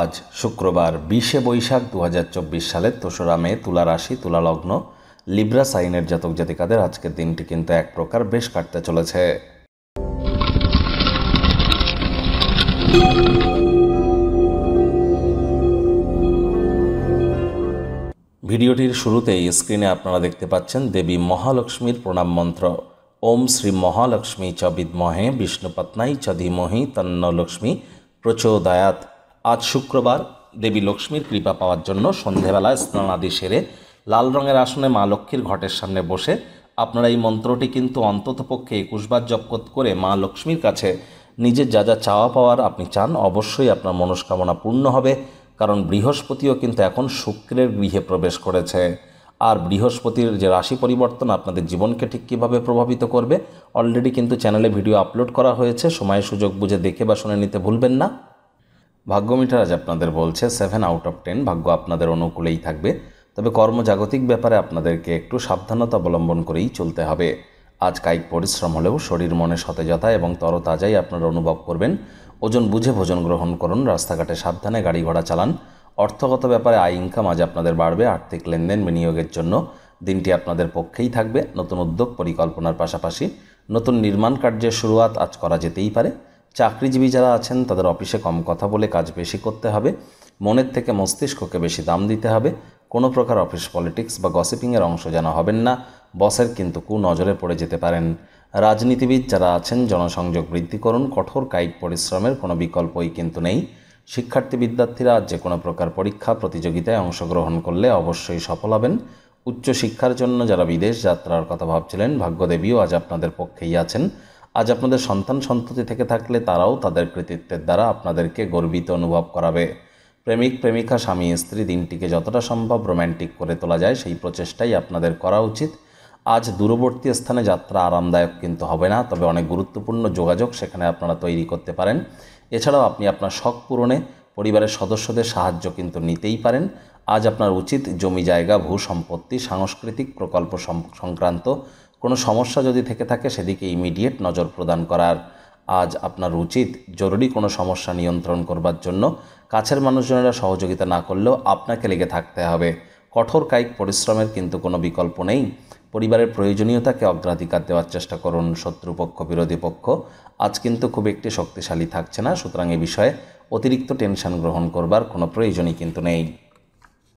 আজ শুক্রবার বিশে বৈশাখ দু হাজার চব্বিশ সালের তোসরা মে তুলা রাশি তুলা লগ্ন লিব্রা সাইনের জাতক জাতিকাদের আজকের দিনটি কিন্তু এক প্রকার বেশ কাটতে চলেছে ভিডিওটির শুরুতেই স্ক্রিনে আপনারা দেখতে পাচ্ছেন দেবী মহালক্ষ্মীর প্রণাম মন্ত্র ওম শ্রী মহালক্ষ্মী চ বিদ্মহে বিষ্ণুপত্নাই চ ধীমহি তন্ন লক্ষ্মী প্রচোদয়াত আজ শুক্রবার দেবী লক্ষ্মীর কৃপা পাওয়ার জন্য সন্ধেবেলায় স্নানাদি সেরে লাল রঙের আসনে মা লক্ষ্মীর ঘটের সামনে বসে আপনারা এই মন্ত্রটি কিন্তু অন্ততপক্ষে একুশবার জপ করে মা লক্ষ্মীর কাছে নিজের যা যা চাওয়া পাওয়ার আপনি চান অবশ্যই আপনার মনস্কামনা পূর্ণ হবে কারণ বৃহস্পতিও কিন্তু এখন শুক্রের গৃহে প্রবেশ করেছে আর বৃহস্পতির যে রাশি পরিবর্তন আপনাদের জীবনকে ঠিক কীভাবে প্রভাবিত করবে অলরেডি কিন্তু চ্যানেলে ভিডিও আপলোড করা হয়েছে সময় সুযোগ বুঝে দেখে বা শুনে নিতে ভুলবেন না ভাগ্যমিটার আজ আপনাদের বলছে সেভেন আউট অফ টেন ভাগ্য আপনাদের অনুকূলেই থাকবে তবে কর্মজাগতিক ব্যাপারে আপনাদেরকে একটু সাবধানতা অবলম্বন করেই চলতে হবে আজ কায়িক পরিশ্রম হলেও শরীর মনে সতেজতা এবং তরতাজাই আপনারা অনুভব করবেন ওজন বুঝে ভোজন গ্রহণ করুন রাস্তাঘাটে সাবধানে গাড়ি ঘোড়া চালান অর্থগত ব্যাপারে আয় ইনকাম আজ আপনাদের বাড়বে আর্থিক লেনদেন বিনিয়োগের জন্য দিনটি আপনাদের পক্ষেই থাকবে নতুন উদ্যোগ পরিকল্পনার পাশাপাশি নতুন নির্মাণ কার্যের শুরুয়াত আজ করা যেতেই পারে চাকরিজীবী যারা আছেন তাদের অফিসে কম কথা বলে কাজ বেশি করতে হবে মনের থেকে মস্তিষ্ককে বেশি দাম দিতে হবে কোনো প্রকার অফিস পলিটিক্স বা গসিপিংয়ের অংশ যেন হবেন না বসের কিন্তু কু নজরে পড়ে যেতে পারেন রাজনীতিবিদ যারা আছেন জনসংযোগ বৃদ্ধি করুন কঠোর কায়িক পরিশ্রমের কোনো বিকল্পই কিন্তু নেই শিক্ষার্থী বিদ্যার্থীরা যে কোনো প্রকার পরীক্ষা প্রতিযোগিতায় অংশগ্রহণ করলে অবশ্যই সফল হবেন উচ্চশিক্ষার জন্য যারা বিদেশ যাত্রার কথা ভাবছিলেন ভাগ্যদেবীও আজ আপনাদের পক্ষেই আছেন আজ আপনাদের সন্তান সন্ততি থেকে থাকলে তারাও তাদের কৃতিত্বের দ্বারা আপনাদেরকে গর্বিত অনুভব করাবে প্রেমিক প্রেমিকা স্বামী স্ত্রী দিনটিকে যতটা সম্ভব রোম্যান্টিক করে তোলা যায় সেই প্রচেষ্টাই আপনাদের করা উচিত আজ দূরবর্তী স্থানে যাত্রা আরামদায়ক কিন্তু হবে না তবে অনেক গুরুত্বপূর্ণ যোগাযোগ সেখানে আপনারা তৈরি করতে পারেন এছাড়াও আপনি আপনার শখ পূরণে পরিবারের সদস্যদের সাহায্য কিন্তু নিতেই পারেন আজ আপনার উচিত জমি জায়গা ভূ সম্পত্তি সাংস্কৃতিক প্রকল্প সংক্রান্ত কোনো সমস্যা যদি থেকে থাকে সেদিকে ইমিডিয়েট নজর প্রদান করার আজ আপনার উচিত জরুরি কোনো সমস্যা নিয়ন্ত্রণ করবার জন্য কাছের মানুষজনেরা সহযোগিতা না করলেও আপনাকে লেগে থাকতে হবে কঠোর কায়িক পরিশ্রমের কিন্তু কোনো বিকল্প নেই পরিবারের প্রয়োজনীয়তাকে অগ্রাধিকার দেওয়ার চেষ্টা করুন শত্রুপক্ষ বিরোধী পক্ষ আজ কিন্তু খুব একটি শক্তিশালী থাকছে না সুতরাং এ বিষয়ে অতিরিক্ত টেনশন গ্রহণ করবার কোনো প্রয়োজনই কিন্তু নেই